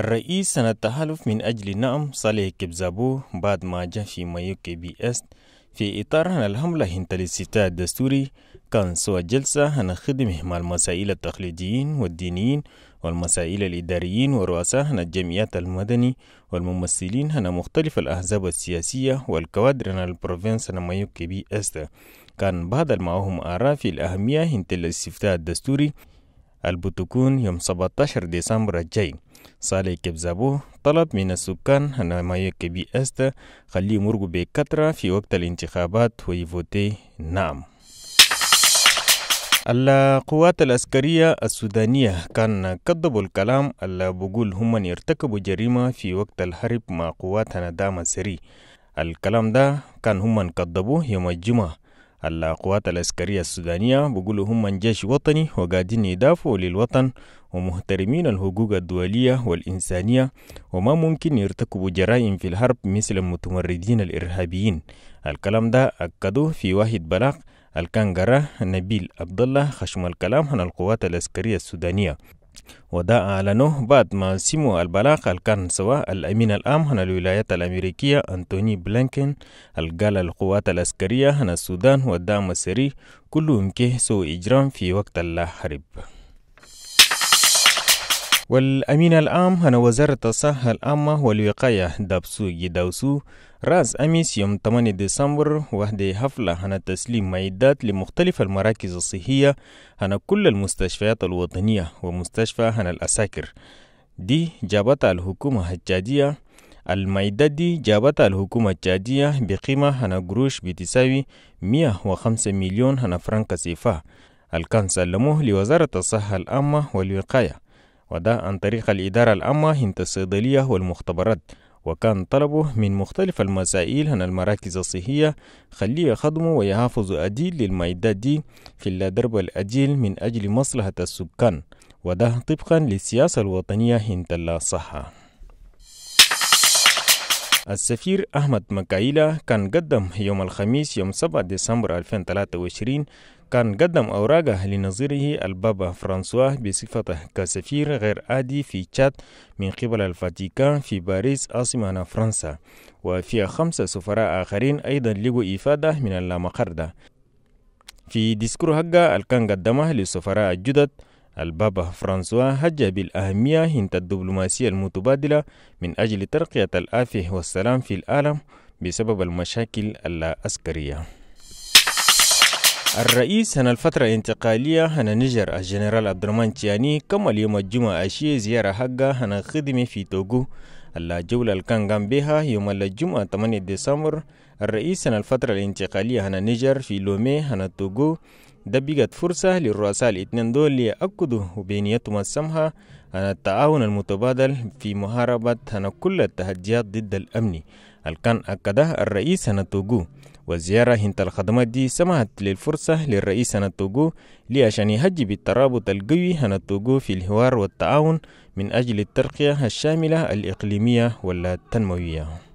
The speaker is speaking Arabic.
الرئيس سنة التحالف من أجل النعم صالح كبزابو بعد ما جاء في مايوكي بي اس في إطار عن الحملة هنت للستاء الدستوري كان سوى جلسة عن خدمه مع المسائل التقليديين والدينيين والمسائل الإداريين ورؤساء عن الجمعيات المدني والممثلين عن مختلف الأحزاب السياسية والكوادر عن البروفنس عن مايوكي بي اس كان بعض معهم آراء في الأهمية هنت للاستفتاء الدستوري البتكون يوم 17 ديسمبر الجاي صالي كبزابو طلب من السكان أن ما يكبي أست خلي يمرقوا بكثرة في وقت الانتخابات ويفوتي نعم القوات العسكرية السودانية كان كذب الكلام على بقول هم من ارتكبوا جريمة في وقت الحرب مع قوات هندام السري الكلام ده كان هم كذبوا يوم الجمعة القوات العسكرية السودانية بقولوا هم جيش وطني وقاعدين يدافعوا للوطن ومحترمين الحقوق الدولية والإنسانية وما ممكن يرتكبوا جرائم في الحرب مثل المتمردين الإرهابيين الكلام ده أكدوه في واحد بلاغ الكانغرا نبيل عبد الله خشم الكلام عن القوات العسكرية السودانية وده أعلنه بعد ما سمو البلاغ القنصوة الأمين العام هنا الولايات الأمريكية أنتوني بلينكن قال القوات العسكرية هنا السودان ودا السري كلهم سو إجرام في وقت حرب. والأمين العام هنا وزارة الصحة العامة والوقاية دابسو جداوسو رأس أمس يوم 8 ديسمبر وحدة حفلة هنا تسليم معدات لمختلف المراكز الصحية هنا كل المستشفيات الوطنية ومستشفى هنا الأساكر دي جابتها الحكومة الجادية المعدات دي جابتها الحكومة الجادية بقيمة هنا قروش بتساوي 105 مليون هنا فرنك سيفا الكان سلموه لوزارة الصحة العامة والوقاية وده عن طريق الإدارة العامة هنت الصيدلية والمختبرات وكان طلبه من مختلف المسائل أن المراكز الصحية خليه يخدمه ويحافظ أديل للمعدات دي في اللادرب الأديل من أجل مصلحة السكان وده طبقا للسياسة الوطنية عند الصحة السفير أحمد مكايلا كان قدم يوم الخميس يوم 7 ديسمبر 2023 كان قدم أوراقه لنظيره البابا فرانسوا بصفته كسفير غير عادي في تشاد من قبل الفاتيكان في باريس عاصمة فرنسا وفي خمسة سفراء آخرين أيضا لقوا إفادة من اللامقردة في ديسكور هجا كان قدمه للسفراء الجدد البابا فرانسوا هج بالأهمية هند الدبلوماسية المتبادلة من أجل ترقية الآفة والسلام في العالم بسبب المشاكل العسكرية الرئيس هنا الفترة الانتقالية هنا نجر الجنرال عبد الرحمن تياني كمل يوم الجمعة أشي زيارة حقا هنا خدمة في توغو الجولة اللي كان بها يوم الجمعة 8 ديسمبر الرئيس عن الفترة الانتقالية هنا نيجر في لومي هنا توغو ده فرصة للرؤساء الاثنين دول ليأكدوا بينيتهم السمحة عن التعاون المتبادل في محاربة هنا كل التحديات ضد الأمن الكان كان أكده الرئيس هنا توغو وزيارة هنت الخدمات دي سمحت للفرصة للرئيس هنا توغو لأشان يهجي بالترابط القوي هنا توغو في الحوار والتعاون من أجل الترقية الشاملة الإقليمية والتنموية